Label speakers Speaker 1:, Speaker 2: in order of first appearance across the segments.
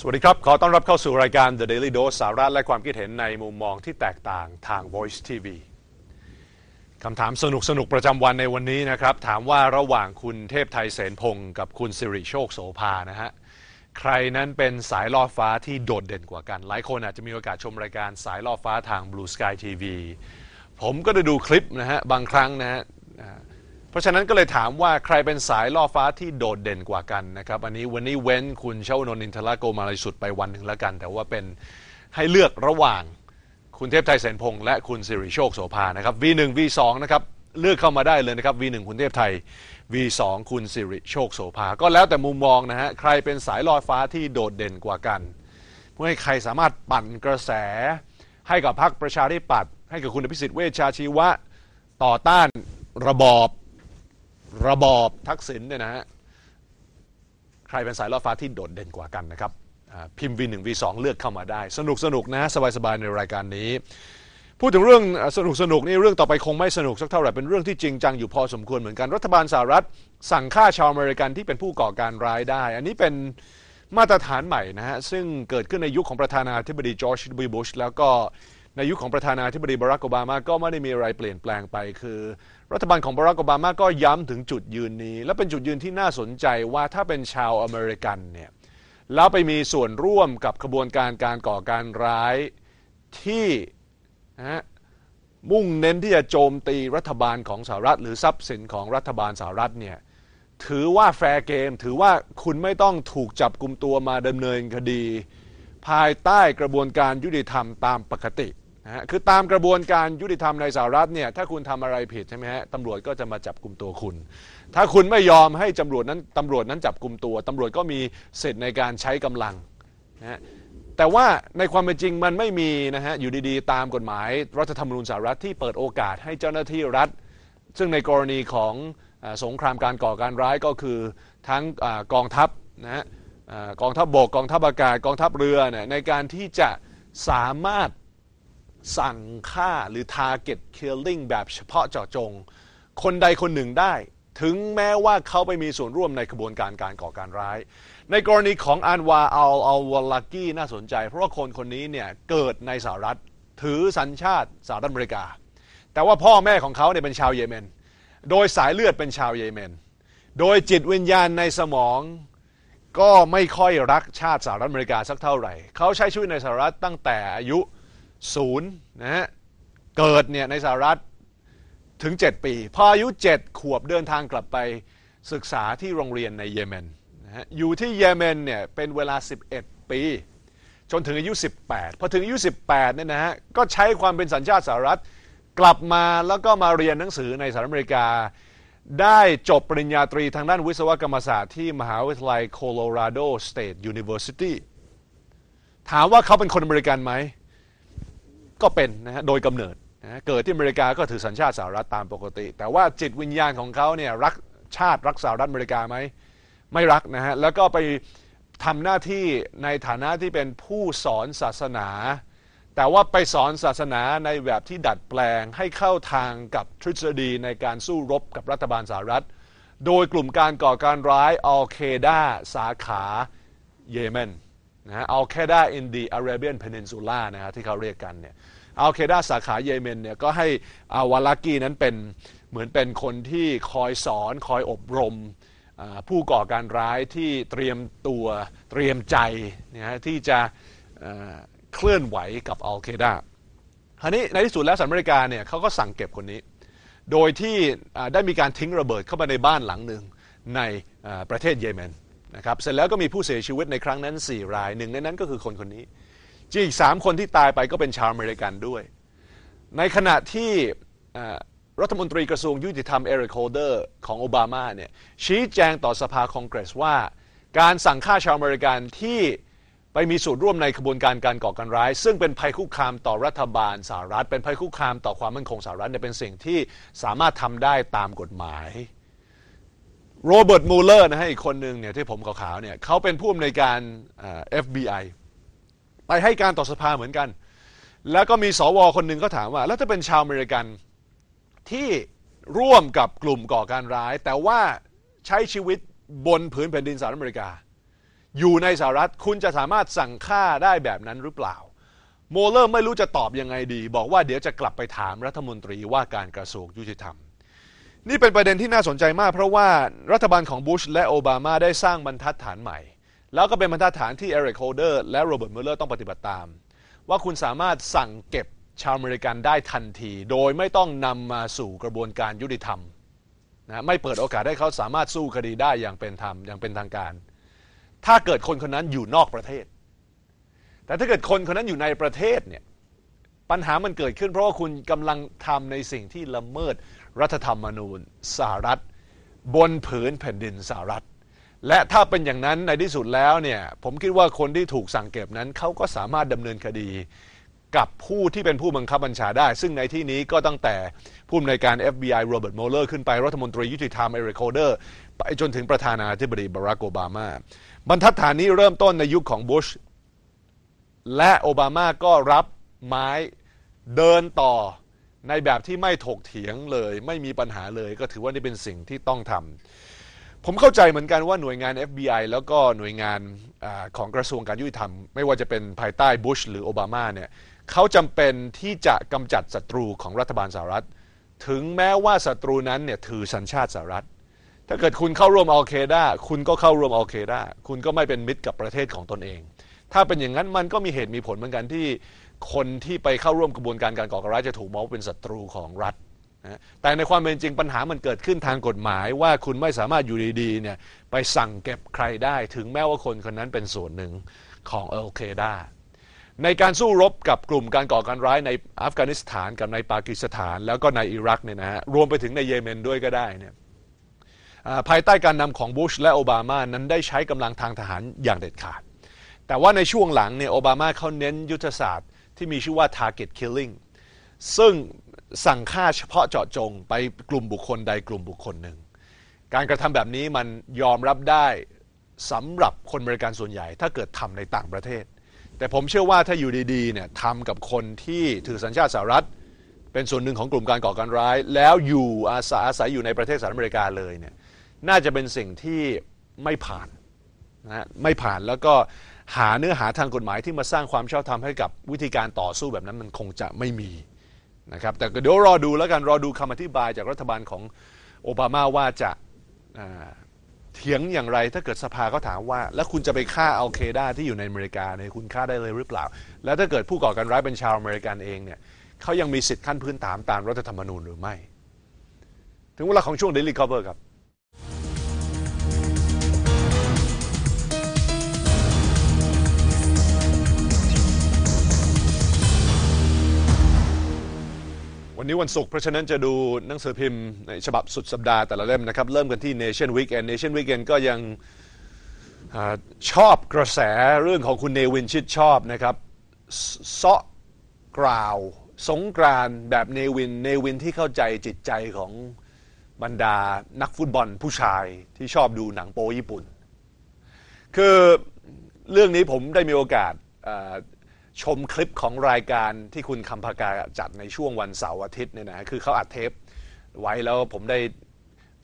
Speaker 1: สวัสดีครับ ขอต้อนรับเข้าสู่รายการ The Daily Dose สาระและความคิดเห็นในมุมมองที่แตกต่างทาง Voice TV คำถามสนุกสนุกประจำวันในวันนี้นะครับ ถามว่าระหว่างคุณเทพไทยเสนพงศ์กับคุณสิริโชคโสภานะฮะใครนั้นเป็นสายล่อฟ้าที่โดดเด่นกว่ากัน หลายคนอาจจะมีโอกาสชมรายการสายล่อฟ้าทาง Blue Sky TV ผมก็ได้ดูคลิปนะฮะบางครั้งนะฮะเพราะฉะนั้นก็เลยถามว่าใครเป็นสายล่อฟ้าที่โดดเด่นกว่ากันนะครับอันนี้วันนี้เว้นคุณเชาวนนทินทราโกมาลยสุดไปวันหนึ่งแล้วกัน แต่ว่าเป็นให้เลือกระหว่างคุณเทพไทยเสนพงษ์และคุณสิริโชคโสภานะครับ V1 V2 นะครับเลือกเข้ามาได้เลยนะครับ V1 คุณเทพไทย V2 คุณสิริโชคโสภา ก็แล้วแต่มุมมองนะฮะใครเป็นสายลอยฟ้าที่โดดเด่นกว่ากันเพื่อให้ใครสามารถปั่นกระแสให้กับพรรคประชาธิปัตย์ให้กับคุณพิสิทธิ์เวชชาชีวะต่อต้านระบอบระบอบทักษิณเนี่ยนะฮะใครเป็นสายรถไฟ้าที่โดดเด่นกว่ากันนะครับพิมพ์วีหนึ่งวีสองเลือกเข้ามาได้ สนุกสนุกนะสบายสบายในรายการนี้ พูดถึงเรื่องสนุกสนุกนี่เรื่องต่อไปคงไม่สนุก สักเท่าไหร่ เป็นเรื่องที่จริงจังอยู่พอสมควรเหมือนกัน รัฐบาลสหรัฐ สั่งฆ่าชาวอเมริกันที่เป็นผู้ก่อการร้ายได้ อันนี้เป็นมาตรฐานใหม่นะฮะซึ่งเกิดขึ้นในยุคขของประธานาธิบดีจอร์จบเบุชแล้วก็ในยุคขของประธานาธิบดีบารักโอบามาก็ไม่ได้มีอะไรเปลี่ยนแปลงไป คือรัฐบาลของบารักโอบามาก็ย้ำถึงจุดยืนนี้ และเป็นจุดยืนที่น่าสนใจว่าถ้าเป็นชาวอเมริกันเนี่ยแล้วไปมีส่วนร่วมกับขบวนการการก่อการร้าย ที่นะมุ่งเน้นที่จะโจมตีรัฐบาลของสหรัฐ หรือทรัพย์สินของรัฐบาลสหรัฐเนี่ยถือว่าแฟร์เกมถือว่าคุณไม่ต้องถูกจับกลุ่มตัวมาดำเนินคดี ภายใต้กระบวนการยุติธรรมตามปกตินะคือตามกระบวนการยุติธรรมในสหรัฐเนี่ยถ้าคุณทำอะไรผิดใช่ไหมฮะตำรวจก็จะมาจับกลุ่มตัวคุณ ถ้าคุณไม่ยอมให้ตำรวจนั้นตำรวจนั้นจับกลุ่มตัวตำรวจก็มีสิทธิ์ในการใช้กำลังนะแต่ว่าในความเป็นจริงมันไม่มีนะฮะอยู่ดีๆตามกฎหมายรัฐธรรมนูญสหรัฐที่เปิดโอกาสให้เจ้าหน้าที่รัฐ ซึ่งในกรณีของสงครามการก่อการร้ายก็คือทั้งกองทัพนะฮะกองทัพบบกกองทัพอากาศกองทัพเรือเนี่ยในการที่จะสามารถสั่งฆ่าหรือ target killing แบบเฉพาะเจาะจง คนใดคนหนึ่งได้ ถึงแม้ว่าเขาไปมีส่วนร่วมในกระบวนการการก่อการร้าย ในกรณีของอันวาอัลอัลวาลากีน่าสนใจ เพราะว่าคนคนนี้เนี่ยเกิดในสหรัฐถือสัญชาติสหรัฐอเมริกา แต่ว่าพ่อแม่ของเขาเนี่ยเป็นชาวเยเมน โดยสายเลือดเป็นชาวเยเมน โดยจิตวิญญาณในสมอง ก็ไม่ค่อยรักชาติสหรัฐอเมริกาสักเท่าไหร่ เขาใช้ชีวิตในสหรัฐตั้งแต่อายุศูนย์นะฮะเกิดเนี่ยในสหรัฐถึง 7 ปีพออายุ7ขวบเดินทางกลับไปศึกษาที่โรงเรียนในเยเมนนะฮะอยู่ที่เยเมนเนี่ยเป็นเวลา 11 ปี จนถึงอายุ 18 พอถึงอายุ 18เนี่ยนะฮะก็ใช้ความเป็นสัญชาติสหรัฐ กลับมาแล้วก็มาเรียนหนังสือในสหรัฐอเมริกา ได้จบปริญญาตรีทางด้านวิศวกรรมศาสตร์ ที่มหาวิทยาลัยโคโลราโดสเตทยูนิเวอร์ซิตี้ถามว่าเขาเป็นคนอเมริกันไหมก็เป็นนะฮะโดยกำเนิดนะเกิดที่อเมริกาก็ถือสัญชาติสหรัฐตามปกติ แต่ว่าจิตวิญญาณของเขาเนี่ยรักชาติรักสหรัฐอเมริกาไหมไม่รักนะฮะแล้วก็ไปทำหน้าที่ในฐานะที่เป็นผู้สอนศาสนา แต่ว่าไปสอนศาสนาในแบบที่ดัดแปลงให้เข้าทางกับทฤษฎีในการสู้รบกับรัฐบาลสหรัฐ โดยกลุ่มการก่อการร้ายอัลเคดาสาขาเยเมนนะฮะอัลแคด้าอินดีอาระเบียนเพนินซูล่านะฮะที่เขาเรียกกันเนี่ยอัลเคด้าสาขาเยเมนเนี่ยก็ให้อาวาลากีนั้นเป็นเหมือนเป็นคนที่คอยสอนคอยอบรมผู้ก่อการร้ายที่เตรียมตัวเตรียมใจนะฮะที่จะเคลื่อนไหวกับอัลเคด้าคราวนี้ในที่สุดแล้วสหรัฐอเมริกาเนี่ยเขาก็สั่งเก็บคนนี้ โดยที่ได้มีการทิ้งระเบิดเข้ามาในบ้านหลังหนึ่งในประเทศเยเมนนะครับเสร็จแล้วก็มีผู้เสียชีวิตในครั้งนั้น 4 ราย หนึ่งในนั้นก็คือคนคนนี้จีอีก 3 คนที่ตายไปก็เป็นชาวอเมริกันด้วย ในขณะที่รัฐมนตรีกระทรวงยุติธรรมเอริคโฮเดอร์ของโอบามาเนี่ยชี้แจงต่อสภาคองเกรส ว่าการสั่งฆ่าชาวอเมริกันที่ไปมีส่วนร่วมในขบวนการการก่อการร้าย ซึ่งเป็นภัยคุกคามต่อรัฐบาลสหรัฐ เป็นภัยคุกคามต่อความมั่นคงสหรัฐเนี่ยเป็นสิ่งที่สามารถทำได้ตามกฎหมายโรเบิร์ต มูเลอร์นะฮะอีกคนหนึ่งเนี่ยที่ผมขาวๆ เนี่ย เขาเป็นผู้อำนวยการ FBI ไปให้การต่อสภาเหมือนกัน แล้วก็มีสวคนหนึ่งก็ถามว่า แล้วถ้าเป็นชาวอเมริกันที่ร่วมกับกลุ่มก่อการร้าย แต่ว่าใช้ชีวิตบนผืนแผ่นดินสหรัฐอเมริกา อยู่ในสหรัฐคุณจะสามารถสั่งฆ่าได้แบบนั้นหรือเปล่าโมเลอร์ไม่รู้จะตอบยังไงดี บอกว่าเดี๋ยวจะกลับไปถามรัฐมนตรีว่าการกระทรวงยุติธรรมนี่เป็นประเด็นที่น่าสนใจมาก เพราะว่ารัฐบาลของบุชและโอบามาได้สร้างบรรทัดฐานใหม่ แล้วก็เป็นบรรทัดฐานที่เอริกโฮเดอร์และโรเบิร์ตมิลเลอร์ต้องปฏิบัติตาม ว่าคุณสามารถสั่งเก็บชาวอเมริกันได้ทันที โดยไม่ต้องนำมาสู่กระบวนการยุติธรรมนะไม่เปิดโอกาสให้เขาสามารถสู้คดีได้อย่างเป็นธรรม อย่างเป็นทางการ ถ้าเกิดคนคนนั้นอยู่นอกประเทศ แต่ถ้าเกิดคนคนนั้นอยู่ในประเทศเนี่ยปัญหามันเกิดขึ้น เพราะว่าคุณกำลังทำในสิ่งที่ละเมิดรัฐธรรมนูญสหรัฐ บนผืนแผ่นดินสหรัฐ และถ้าเป็นอย่างนั้นในที่สุดแล้วเนี่ยผมคิดว่าคนที่ถูกสั่งเก็บนั้น เขาก็สามารถดำเนินคดีกับผู้ที่เป็นผู้บังคับบัญชาได้ ซึ่งในที่นี้ก็ตั้งแต่ผู้อำนวยการ FBI โรเบิร์ตโมเลอร์ขึ้นไป รัฐมนตรียุติธรรมเอริโคเดอร์ไปจนถึงประธานาธิบดีบารักโอบามาบรรทัดฐานนี้เริ่มต้นในยุคของบุชและโอบามาก็รับไม้เดินต่อในแบบที่ไม่ถกเถียงเลยไม่มีปัญหาเลยก็ถือว่านี่เป็นสิ่งที่ต้องทำผมเข้าใจเหมือนกันว่าหน่วยงาน FBI แล้วก็หน่วยงานอของกระทรวงการยุติธรรม ไม่ว่าจะเป็นภายใต้บุชหรือโอบามาเนี่ยเขาจำเป็นที่จะกำจัดศัตรูของรัฐบาลสหรัฐ ถึงแม้ว่าศัตรูนั้นเนี่ยถือสัญชาติสหรัฐ ถ้าเกิดคุณเข้าร่วมอัลเคดาคุณก็เข้าร่วมอัลเคดาคุณก็ไม่เป็นมิตรกับประเทศของตนเอง ถ้าเป็นอย่างนั้นมันก็มีเหตุมีผลเหมือนกันที่คนที่ไปเข้าร่วมกระบวนการการก่อการร้ายจะถูกมองเป็นศัตรูของรัฐนะแต่ในความเป็นจริงปัญหามันเกิดขึ้นทางกฎหมายว่าคุณไม่สามารถอยู่ดีๆเนี่ยไปสั่งเก็บใครได้ถึงแม้ว่าคนคนนั้นเป็นส่วนหนึ่งของเอลเคดาในการสู้รบกับกลุ่มการก่อการร้ายในอัฟกานิสถาน กับในปากีสถานแล้วก็ในอิรักเนี่ยนะฮะรวมไปถึงในเยเมนด้วยก็ได้เนี่ยภายใต้การนำของบุชและโอบามานั้นได้ใช้กำลังทางทหารอย่างเด็ดขาดแต่ว่าในช่วงหลังเนี่ยโอบามาเขาเน้น ยุทธศาสตร์ที่มีชื่อว่า target killing ซึ่งสั่งฆ่าเฉพาะเจาะจงไปกลุ่มบุคคลใดกลุ่มบุคคลหนึ่ง การกระทำแบบนี้มันยอมรับได้สำหรับคนบริการส่วนใหญ่ ถ้าเกิดทำในต่างประเทศ แต่ผมเชื่อว่าถ้าอยู่ดีๆเนี่ยทำกับคนที่ถือสัญชาติสหรัฐเป็นส่วนหนึ่งของกลุ่มการก่อการร้าย แล้วอยู่อาศัยอาศัยอยู่ในประเทศสหรัฐอเมริกาเลยเนี่ยน่าจะเป็นสิ่งที่ไม่ผ่านนะไม่ผ่านแล้วก็หาเนื้อหาทางกฎหมายที่มาสร้างความชอบธรรมให้กับวิธีการต่อสู้แบบนั้นมันคงจะไม่มีนะครับแต่เดี๋ยวรอดูแล้วกัน รอดูคำอธิบายจากรัฐบาลของโอบามาว่าจะเถียงอย่างไรถ้าเกิดสภาเขาถามว่า แล้วคุณจะไปฆ่าอัลเคด้าที่อยู่ในอเมริกาเนี่ยคุณฆ่าได้เลยหรือเปล่า แล้วถ้าเกิดผู้ก่อการร้ายเป็นชาวอเมริกันเองเนี่ยเขายังมีสิทธิ์ขั้นพื้นฐานตามรัฐธรรมนูญหรือไม่ถึงเวลาของช่วงเดลิคอเวอร์ครับันนี้วันศุกร์เพราะฉะนั้นจะดูหนังสือพิมพ์ในฉบับสุดสัปดาห์แต่ละเล่มนะครับเริ่มกันที่ Nation Weekend Nation Weekend ก็ยังอชอบกระแสเรื่องของคุณเนวินชิดชอบนะครับเซาะกราว สงกรานแบบเนวิน เนวินที่เข้าใจจิตใจของบรรดานักฟุตบอลผู้ชายที่ชอบดูหนังโปญี่ปุ่น คือเรื่องนี้ผมได้มีโอกาสชมคลิปของรายการที่คุณคำพากาจัดในช่วงวันเสาร์อาทิตย์เนี่ยนะคือเขาอัดเทปไว้แล้วผมได้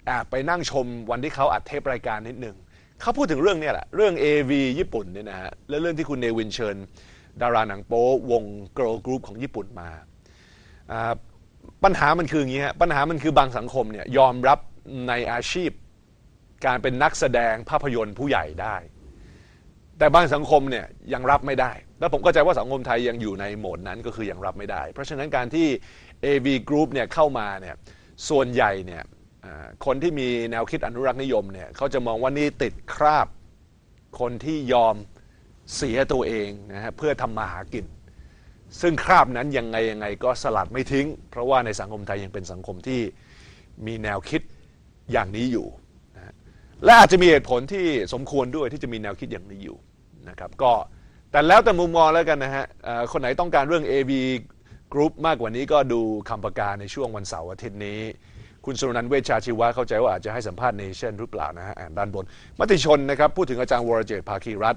Speaker 1: อบไปนั่งชมวันที่เขาอัดเทปรายการนิดหนึ่งเขาพูดถึงเรื่องนี้แหละ เรื่อง AV ญี่ปุ่นเนี่ยนะฮะและเรื่องที่คุณเนวินเชิญ ดาราหนังโป๊วง g ก r l g ล o u ุของญี่ปุ่นมา ปัญหามันคืออย่างนี้ฮะปัญหามันคือบางสังคมเนี่ยยอมรับในอาชีพการเป็นนักแสดงภาพยนตร์ผู้ใหญ่ได้แต่บางสังคมเนี่ยยังรับไม่ได้ และผมก็ใจว่าสังคมไทยยังอยู่ในโหมดนั้นก็คือยังรับไม่ได้ เพราะฉะนั้นการที่ AV Group เนี่ยเข้ามาเนี่ยส่วนใหญ่เนี่ยคนที่มีแนวคิดอนุรักษ์นิยมเนี่ยเขาจะมองว่านี่ติดคราบคนที่ยอมเสียตัวเองนะฮะเพื่อทำมาหากินซึ่งคราบนั้นยังไงยังไงก็สลัดไม่ทิ้ง เพราะว่าในสังคมไทยยังเป็นสังคมที่มีแนวคิดอย่างนี้อยู่และอาจจะมีเหตุผลที่สมควรด้วยที่จะมีแนวคิดอย่างนี้อยู่นะครับก็แต่แล้วแต่มุมมองแล้วกันนะฮะคนไหนต้องการเรื่อง AB Group มากกว่านี้ก็ดูคำประกาศในช่วงวันเสาร์อาทิตย์นี้ คุณสุรนันท์เวชชาชีวะเข้าใจว่าอาจจะให้สัมภาษณ์เนชั่นหรือเปล่านะฮะด้านบนมติชนนะครับพูดถึงอาจารย์วรเจต ภาคีรัต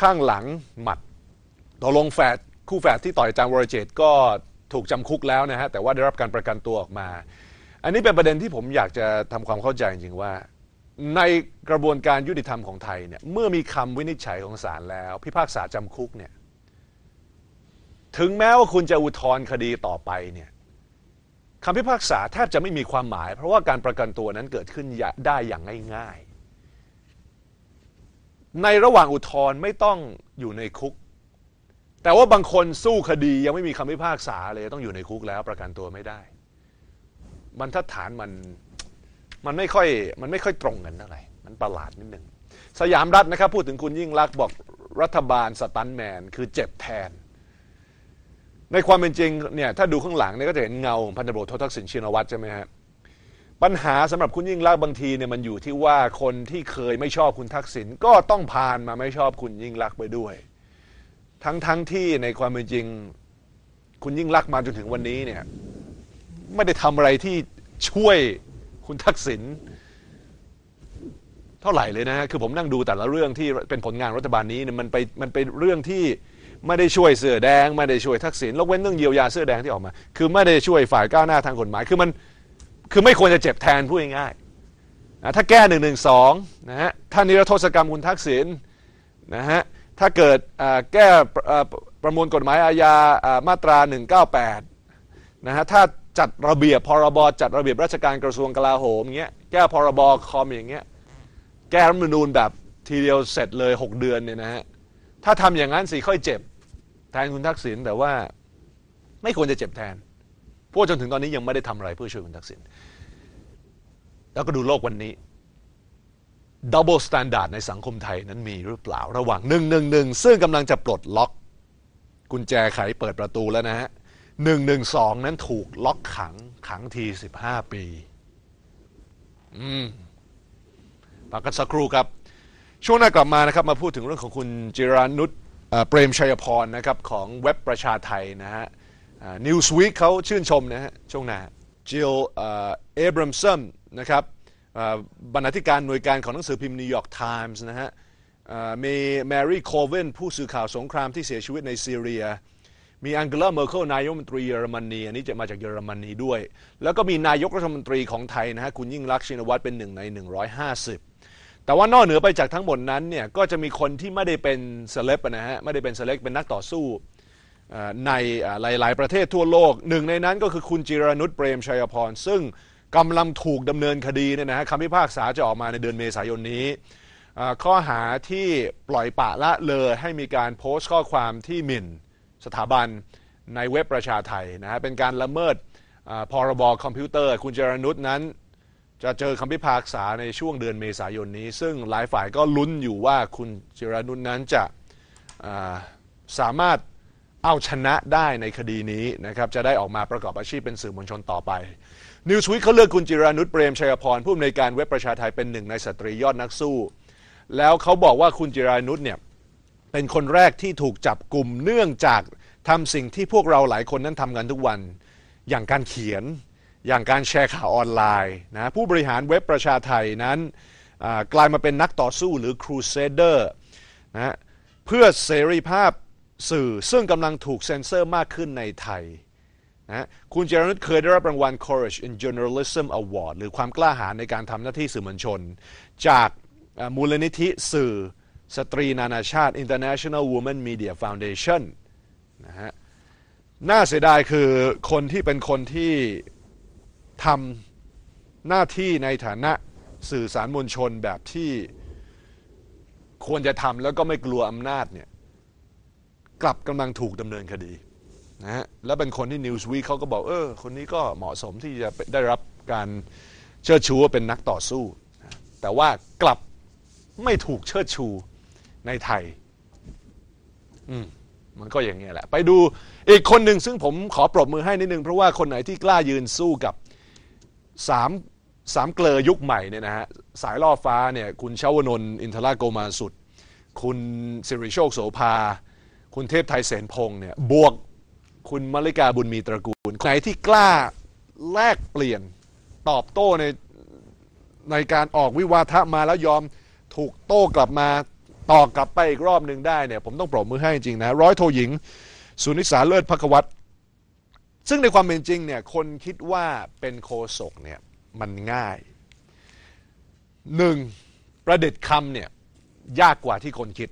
Speaker 1: ข้างหลังหมัดตกลงแฝดคู่แฝดที่ต่อยอาจารย์วรเจตก็ถูกจำคุกแล้วนะฮะแต่ว่าได้รับการประกันตัวออกมา อันนี้เป็นประเด็นที่ผมอยากจะทำความเข้าใจจริงๆว่าในกระบวนการยุติธรรมของไทยเนี่ยเมื่อมีคำวินิจฉัยของศาลแล้ว พิพากษาจำคุกเนี่ยถึงแม้ว่าคุณจะอุทธรณ์คดีต่อไปเนี่ยคำพิพากษาแทบจะไม่มีความหมาย เพราะว่าการประกันตัวนั้นเกิดขึ้นได้อย่างง่ายๆ ในระหว่างอุทธรณ์ไม่ต้องอยู่ในคุก แต่ว่าบางคนสู้คดียังไม่มีคำพิพากษาเลยต้องอยู่ในคุกแล้ว ประกันตัวไม่ได้บรรทัดฐานมันมันไม่ค่อยมันไม่ค่อยตรงกันเท่าไหร่ มันประหลาดนิดหนึ่งสยามรัฐนะครับ พูดถึงคุณยิ่งรักบอกรัฐบาลสตันแมนคือเจ็บแทน ในความเป็นจริงเนี่ยถ้าดูข้างหลังเนี่ยก็จะเห็นเงาพันธบรวจททักษิณชินวัตรใช่ไหมฮะปัญหาสำหรับคุณยิ่งรักบางทีเนี่ยมันอยู่ที่ว่าคนที่เคยไม่ชอบคุณทักษิณก็ต้องผ่านมาไม่ชอบคุณยิ่งรักไปด้วย ทั้งทั้งที่ในความเป็นจริงคุณยิ่งรักมาจนถึงวันนี้เนี่ยไม่ได้ทำอะไรที่ช่วยคุณทักษิณเท่าไหร่เลยนะฮะ คือผมนั่งดูแต่ละเรื่องที่เป็นผลงานรัฐบาลนี้เนี่ยมันไปมันเป็นเรื่องที่ ไม่ได้ช่วยเสื้อแดง ไม่ได้ช่วยทักษิณแล้วเว้นเรื่องเยียวยาเสื้อแดงที่ออกมา คือไม่ได้ช่วยฝ่ายก้าวหน้าทางกฎหมาย คือมันคือไม่ควรจะเจ็บแทนพูดง่ายๆถ้าแก้หนึ่งหนึ่งสองนะฮะ ถ้านิรโทษกรรมคุณทักษิณนะฮะ ถ้าเกิดแก้ประมวลกฎหมายอาญามาตรา198นะฮะถ้าจัดระเบียบพรบจัดระเบียบราชการกระทรวงกลาโหมเงี้ยแก้พรบคอมอย่างเงี้ย แก้รัฐมนูญแบบทีเดียวเสร็จเลย 6 เดือนเนี่ยนะฮะถ้าทำอย่างนั้นสิ ค่อยเจ็บ แทนคุณทักษิณแต่ว่าไม่ควรจะเจ็บแทนพวกจนถึงตอนนี้ยังไม่ได้ทำอะไรเพื่อช่วยคุณทักษิณแล้วก็ดูโลกวันนี้ดับเบิลสแตนดาร์ดในสังคมไทยนั้นมีหรือเปล่าระหว่างหนึ่งหนึ่งหนึ่งซึ่งกำลังจะปลดล็อก กุญแจไขเปิดประตูแล้วนะฮะ112 นั้นถูกล็อกขังขังที 15 ปี อืมปากกันสักครู่ครับ ช่วงหน้ากลับมานะครับมาพูดถึงเรื่องของคุณจิรานุชเปรมชัยพรนะครับของเว็บประชาไทยนะฮะนิวส์ว e k เขาชื่นชมนะฮะ ช่วงหน้า จิลเอบรัมซัมนะครับบรรณาธิการ หน่วยการของหนังสือพิมพ์นิวยอร์กไทมส์นะฮะมีแมรี่โคเวนผู้สื่อข่าวสงครามที่เสียชีวิตในซีเรียมีอังเกลาเมอร์เคิลนายกรัฐมนตรีเยอรมนีอันนี้จะมาจากเยอรมนีด้วย แล้วก็มีนายกรัฐมนตรีของไทยนะฮะคุณยิ่งรักชินวัตรเป็นหนึ่งใน 150 แต่ว่านอกเหนือไปจากทั้งหมดนั้นเนี่ยก็จะมีคนที่ไม่ได้เป็นเซเลบนะฮะไม่ได้เป็นเซเลบเป็นนักต่อสู้ในหลาย ๆ ประเทศทั่วโลกหนึ่งในนั้นก็คือคุณจิรนุชเปรมชัยพร ซึ่งกำลังถูกดำเนินคดีเนี่ยนะฮะคำพิพากษาจะออกมาในเดือนเมษายนนี้ข้อหาที่ปล่อยปะละเลยให้มีการโพสต์ข้อความที่หมิ่นสถาบันในเว็บประชาไทยนะฮะเป็นการละเมิดพรบคอมพิวเตอร์คุณจรนุษนั้น จะเจอคำพิพากษาในช่วงเดือนเมษายนนี้ ซึ่งหลายฝ่ายก็ลุ้นอยู่ว่าคุณจรนุษนั้นจะสามารถเอาชนะได้ในคดีนี้นะครับจะได้ออกมาประกอบอาชีพเป็นสื่อมวลชนต่อไปนิวสวิตเขาเลือกคุณจิรานุชเปรมชัยพร ผู้อำนวยการเว็บประชาไทยเป็นหนึ่งในสตรียอดนักสู้ แล้วเขาบอกว่าคุณจิรานุชเนี่ยเป็นคนแรกที่ถูกจับกลุ่มเนื่องจากทำสิ่งที่พวกเราหลายคนนั้นทำกันทุกวัน อย่างการเขียนอย่างการแชร์ข่าวออนไลน์นะผู้บริหารเว็บประชาไทยนั้นกลายมาเป็นนักต่อสู้หรือครูเซเดอร์นะเพื่อเสรีภาพสื่อซึ่งกำลังถูกเซ็นเซอร์มากขึ้นในไทยนะคุณเจรนุชเคยได้รับรางวัล Courage in Journalism Award หรือความกล้าหาญในการทำหน้าที่สื่อมวลชน จากมูลนิธิสื่อสตรีนานาชาติ International Women Media Foundation นะฮะ น่าเสียดายคือคนที่เป็นคนที่ทำหน้าที่ในฐานะสื่อสารมวลชนแบบที่ควรจะทำแล้วก็ไม่กลัวอำนาจเนี่ยกลับกำลังถูกดำเนินคดีนะฮะ แล้วเป็นคนที่ Newsweek เขาก็บอกเออคนนี้ก็เหมาะสมที่จะได้รับการเชิดชูว่าเป็นนักต่อสู้ แต่ว่ากลับไม่ถูกเชิดชูในไทย อืมมันก็อย่างเงี้ยแหละ ไปดูอีกคนหนึ่งซึ่งผมขอปรบมือให้นิดนึง เพราะว่าคนไหนที่กล้ายืนสู้กับสามสามเกลอยุคใหม่เนี่ยนะฮะสายล่อฟ้าเนี่ย คุณชาวนนอินทราโกมาสุด คุณสิริโชคโสภาคุณเทพไทยเสนพงศ์เนี่ย บวกคุณมลิกาบุญมีตระกูลไหนที่กล้าแลกเปลี่ยนตอบโต้ ในในการออกวิวาทะมาแล้วยอมถูกโต้กลับมาต่อกลับไปอีกรอบหนึ่งได้เนี่ยผมต้องปรบมือให้จริงนะร้อยโทหญิงสุนิสาเลิศพักวัตรซึ่งในความเป็นจริงเนี่ยคนคิดว่าเป็นโคศกเนี่ยมันง่ายหนึ่งประดิษฐ์คำเนี่ยยากกว่าที่คนคิด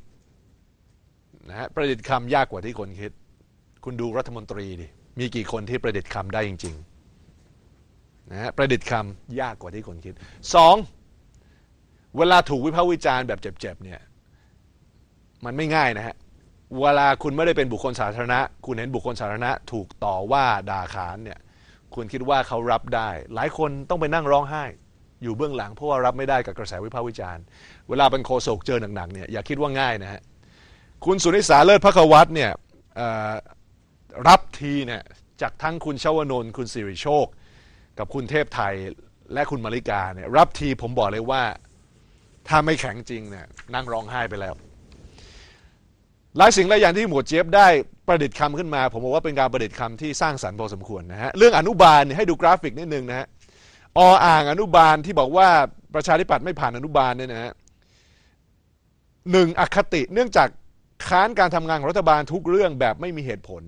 Speaker 1: นะฮะประดิษฐ์คำยากกว่าที่คนคิด คุณดูรัฐมนตรีดิมีกี่คนที่ประดิษฐ์คำได้จริงๆนะฮะประดิษฐ์คำยากกว่าที่คนคิดสองเวลาถูกวิพากษ์วิจารณ์แบบเจ็บๆเนี่ยมันไม่ง่ายนะฮะ เวลาคุณไม่ได้เป็นบุคคลสาธารณะ คุณเห็นบุคคลสาธารณะ ถูกต่อว่าด่าขานเนี่ย คุณคิดว่าเขารับได้ หลายคนต้องไปนั่งร้องไห้อยู่เบื้องหลังเพราะว่ารับไม่ได้กับกระแสวิพากษ์วิจารณ์ เวลาเป็นโคศกเจอหนักๆเนี่ยอย่าคิดว่าง่ายนะฮะ คุณสุนิสาเลิศพระควัตเนี่ยรับทีเนี่ยจากทั้งคุณชาวนนท์คุณสิริโชค กับคุณเทพไทยและคุณมาริกาเนี่ยรับทีผมบอกเลยว่าถ้าไม่แข็งจริงเนี่ยนั่งร้องไห้ไปแล้วหลายสิ่งหลายอย่างที่หมวดเจี๊ยบได้ประดิษฐ์คำขึ้นมาผมบอกว่าเป็นการประดิษฐ์คำที่สร้างสรรค์พอสมควรนะฮะเรื่องอนุบาลเนี่ยให้ดูกราฟิกนิดนึงนะฮะออ่างอนุบาลที่บอกว่าประชาธิปัตย์ไม่ผ่านอนุบาลเนี่ยนะฮะหนึ่งอคติเนื่องจากค้านการทำงานของรัฐบาลทุกเรื่องแบบไม่มีเหตุผล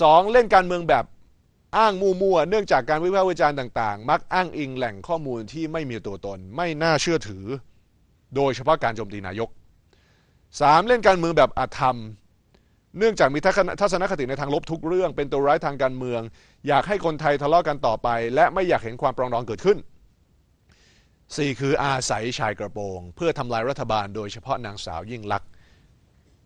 Speaker 1: สองเล่นการเมืองแบบอ้างมูมัวเนื่องจากการวิพากษ์วิจารณ์ต่าง ๆ มักอ้างอิงแหล่งข้อมูลที่ไม่มีตัวตน ไม่น่าเชื่อถือโดยเฉพาะการโจมตีนายกสามเล่นการเมืองแบบอาธรรม เนื่องจากมีทัศนคติในทางลบทุกเรื่อง เป็นตัวร้ายทางการเมือง อยากให้คนไทยทะเลาะกันต่อไป และไม่อยากเห็นความปรองดองเกิดขึ้น 4. คืออาศัยชายกระโปรง เพื่อทำลายรัฐบาลโดยเฉพาะนางสาวยิ่งลักษณ์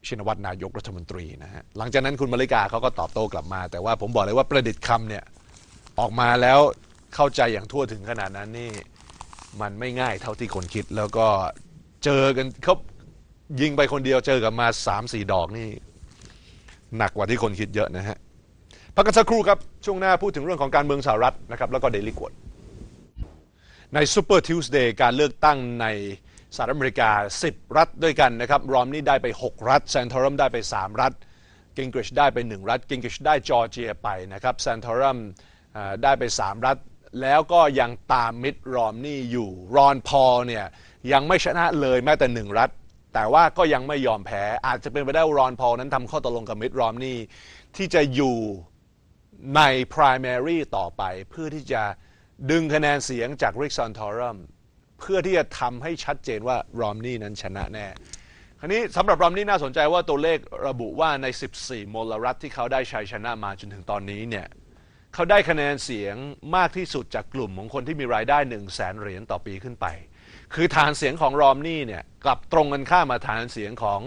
Speaker 1: ชินวัตรนายกรัฐมนตรีนะฮะหลังจากนั้นคุณมลริกาเขาก็ตอบโต้กลับมา แต่ว่าผมบอกเลยว่าประดิษฐ์คำเนี่ยออกมาแล้วเข้าใจอย่างทั่วถึงขนาดนั้นนี่มันไม่ง่ายเท่าที่คนคิดแล้วก็เจอกันเขายิงไปคนเดียวเจอกับมาสามสี่ดอก นี่ หนักกว่าที่คนคิดเยอะนะฮะ พักกันสักครู่ครับ ช่วงหน้าพูดถึงเรื่องของการเมืองสหรัฐนะครับ แล้วก็เดลิกวดในซูเปอร์ทิวส์เดย์การเลือกตั้งในสหรัฐอเมริกา 10 รัฐด้วยกันนะครับ รอมนี่ได้ไป 6 รัฐแซนทอรัมได้ไป 3 รัฐกิงกริชได้ไป 1 รัฐกิงกริชได้จอร์เจียไปนะครับ แซนทอรัมได้ไป 3 รัฐ แล้วก็ยังตามมิด รอมนี่อยู่ รอนพอลเนี่ยยังไม่ชนะเลยแม้แต่ 1 รัฐแต่ว่าก็ยังไม่ยอมแพ้อาจจะเป็นไปได้รอนพอลนั้นทำข้อตกลงกับมิตรรอมนี่ ที่จะอยู่ใน primary ต่อไป เพื่อที่จะดึงคะแนนเสียงจากริกซอนทอรัมเพื่อที่จะทำให้ชัดเจนว่า รอมนี่นั้นชนะแน่ครนนี้สำหรับรอมนี่น่าสนใจว่าตัวเลขระบุว่าใน 14 มลรัฐที่เขาได้ชัยชนะมาจนถึงตอนนี้เนี่ยเขาได้คะแนนเสียงมากที่สุดจากกลุ่มของคนที่มีรายได้ 1 0 0 0 0แสนเหรียญต่อปีขึ้นไปคือฐานเสียงของรอมนี่เนี่ยกลับตรงกันข้ามมาฐานเสียงของ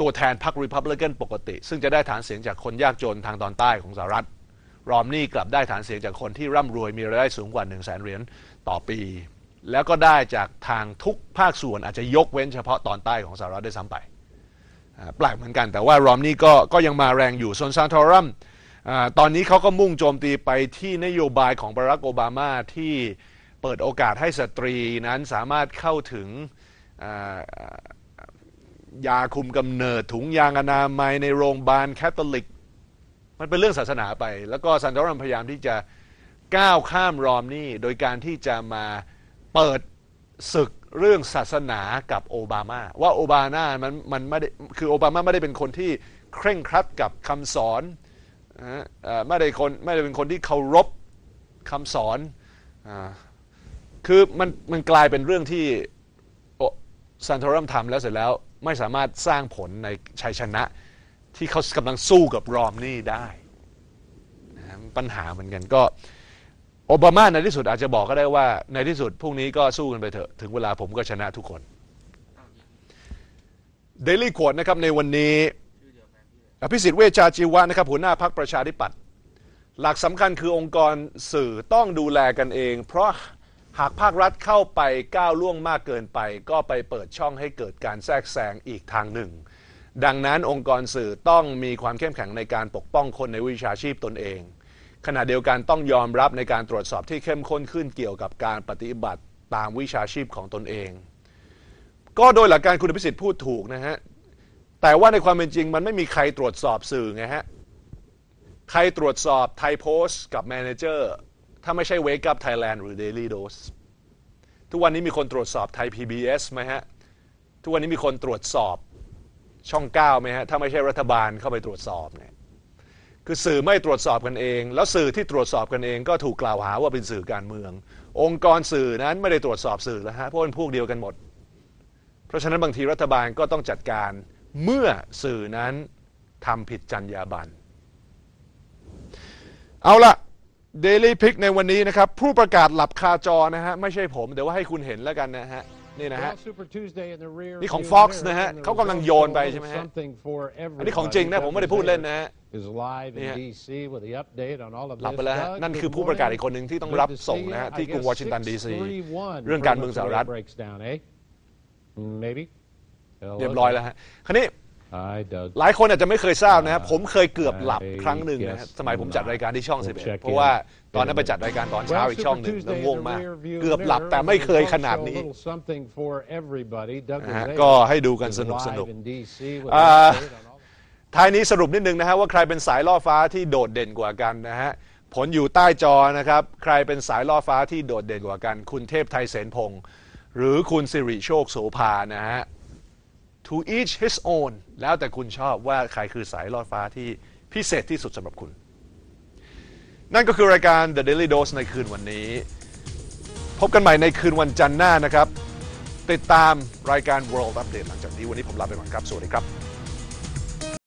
Speaker 1: ตัวแทนพรรครีพับลิกันปกติ ซึ่งจะได้ฐานเสียงจากคนยากจนทางตอนใต้ของสหรัฐรอมนี่กลับได้ฐานเสียงจากคนที่ร่ำรวยมีรายได้สูงกว่า1 0 0 0 0แสนเหรียญต่อปี แล้วก็ได้จากทางทุกภาคส่วนอาจจะยกเว้นเฉพาะตอนใต้ของสหรัฐได้ซ้ำไป แปลกเหมือนกัน แต่ว่ารอมนี่ก็ก็ยังมาแรงอยู่โซนซานทอรัมตอนนี้เขาก็มุ่งโจมตีไปที่นโยบายของบารักโอบามาที่เปิดโอกาสให้สตรีนั้นสามารถเข้าถึงยาคุมกำเนิด ถุงยางอนามัยในโรงพยาบาลแคทอลิก มันเป็นเรื่องศาสนาไป แล้วก็ซันดอรัมพยายามที่จะก้าวข้ามรอมนี่โดยการที่จะมาเปิดศึกเรื่องศาสนากับโอบามา ว่าโอบามามันมันไม่ได้ คือโอบามาไม่ได้เป็นคนที่เคร่งครัดกับคำสอนไม่ได้คนไม่ได้เป็นคนที่เคารพคำสอนคือมันมันกลายเป็นเรื่องที่ซันโทรัมทำแล้วเสร็จแล้วไม่สามารถสร้างผลในชัยชนะที่เขากำลังสู้กับรอมนี่ได้นะปัญหาเหมือนกันก็โอบามาในที่สุดอาจจะบอกก็ได้ว่าในที่สุดพรุ่งนี้ก็สู้กันไปเถอะ ถึงเวลาผมก็ชนะทุกคน เดลี่ขวดนะครับในวันนี้อภิสิทธิ์เวชาชีวะนะครับหัวหน้าพักประชาธิปัตย์หลักสำคัญคือองค์กรสื่อต้องดูแลกันเอง เพราะหากภาครัฐเข้าไปก้าวล่วงมากเกินไปก็ไปเปิดช่องให้เกิดการแทรกแซงอีกทางหนึ่ง ดังนั้นองค์กรสื่อต้องมีความเข้มแข็งในการปกป้องคนในวิชาชีพตนเอง ขณะเดียวกันต้องยอมรับในการตรวจสอบที่เข้มข้นขึ้นเกี่ยวกับการปฏิบัติตามวิชาชีพของตนเอง ก็โดยหลักการคุณพิสิทธิ์พูดถูกนะฮะแต่ว่าในความเป็นจริง มันไม่มีใครตรวจสอบสื่อไงฮะใครตรวจสอบไทยโพสกับแมเนเจอร์ถ้าไม่ใช่ Wake Up Thailand หรือ Daily Dose ทุกวันนี้มีคนตรวจสอบไทย PBS ไหมฮะ ทุกวันนี้มีคนตรวจสอบช่อง9ไหมฮะ ถ้าไม่ใช่รัฐบาลเข้าไปตรวจสอบเนี่ย คือสื่อไม่ตรวจสอบกันเอง แล้วสื่อที่ตรวจสอบกันเองก็ถูกกล่าวหาว่าเป็นสื่อการเมือง องค์กรสื่อนั้นไม่ได้ตรวจสอบสื่อแล้วฮะเพราะเป็นพวกเดียวกันหมด เพราะฉะนั้นบางทีรัฐบาลก็ต้องจัดการเมื่อสื่อนั้นทำผิดจรรยาบรรณ เอาละเดลี่พิกในวันนี้นะครับผู้ประกาศหลับคาจอนะฮะไม่ใช่ผมเดี๋ยวว่าให้คุณเห็นแล้วกันนะฮะนี่นะฮะนี่ของ Fox นะฮะเขากำลังโยนไปใช่ไหมฮะอันนี้ของจริงนะผมไม่ได้พูดเล่นนะฮะหลับไปแล้ว นั่นคือผู้ประกาศอีกคนหนึ่งที่ต้องรับส่งนะฮะที่กรุงวอชิงตันดีซีเรื่องการเมืองสหรัฐเรียบร้อยแล้วฮะคราวนี้หลายคนอาจจะไม่เคยทราบนะครับผมเคยเกือบหลับครั้งหนึ่งนะครับสมัยผมจัดรายการที่ช่อง11เพราะว่าตอนนั้นไปจัดรายการตอนเช้าอีกช่องหนึ่งแล้วง่วงมาก เกือบหลับแต่ไม่เคยขนาดนี้ ก็ให้ดูกันสนุกสนุกท้ายนี้สรุปนิดนึงนะฮะว่าใครเป็นสายล่อฟ้าที่โดดเด่นกว่ากันนะฮะผลอยู่ใต้จอนะครับ ใครเป็นสายล่อฟ้าที่โดดเด่นกว่ากัน คุณเทพไทยเสนพงศ์หรือคุณสิริโชคโสภานะฮะ to each his own แล้วแต่คุณชอบว่าใครคือสายลอดฟ้าที่พิเศษที่สุดสำหรับคุณ นั่นก็คือรายการ The Daily Dose ในคืนวันนี้ พบกันใหม่ในคืนวันจันทร์หน้านะครับ ติดตามรายการ World Update หลังจากนี้ วันนี้ผมลาไปก่อนครับ สวัสดีครับ